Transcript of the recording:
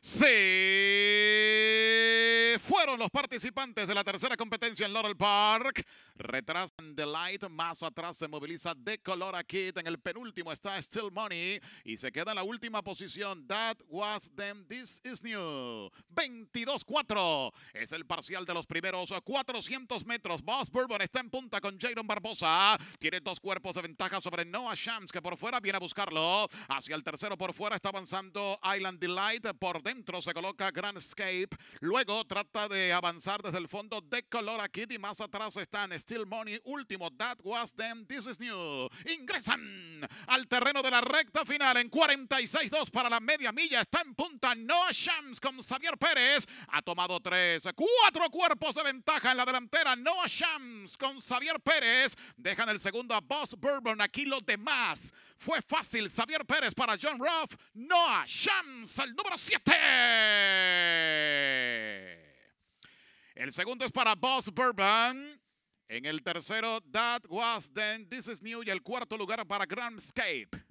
Se fueron los participantes de la tercera competencia en Laurel Park. Retrasan The Light. Más atrás se moviliza The Color Kid. En el penúltimo está Still Money. Y se queda en la última posición. That was them. This is new. 22-4. Es el parcial de los primeros 400 metros. Boss Bourbon está en punta con Jaron Barbosa. Tiene dos cuerpos de ventaja sobre Noah Shams, que por fuera viene a buscarlo. Hacia el tercero por fuera está avanzando Island Delight. Por dentro se coloca Grand Grandscape. Luego trata de avanzar desde el fondo The Color Kid. Y más atrás están Still Money, último, That Was Them, This Is New. Ingresan al terreno de la recta final en 46-2 para la media milla. Está en punta Noah Shams con Xavier Pérez. Ha tomado tres, cuatro cuerpos de ventaja en la delantera. Noah Shams con Xavier Pérez. Dejan el segundo a Boss Bourbon. Aquí los demás. Fue fácil. Xavier Pérez para John Ruff. Noah Shams, al número 7. El segundo es para Boss Bourbon. En el tercero, That Was Then, This Is New. Y el cuarto lugar para Grandscape.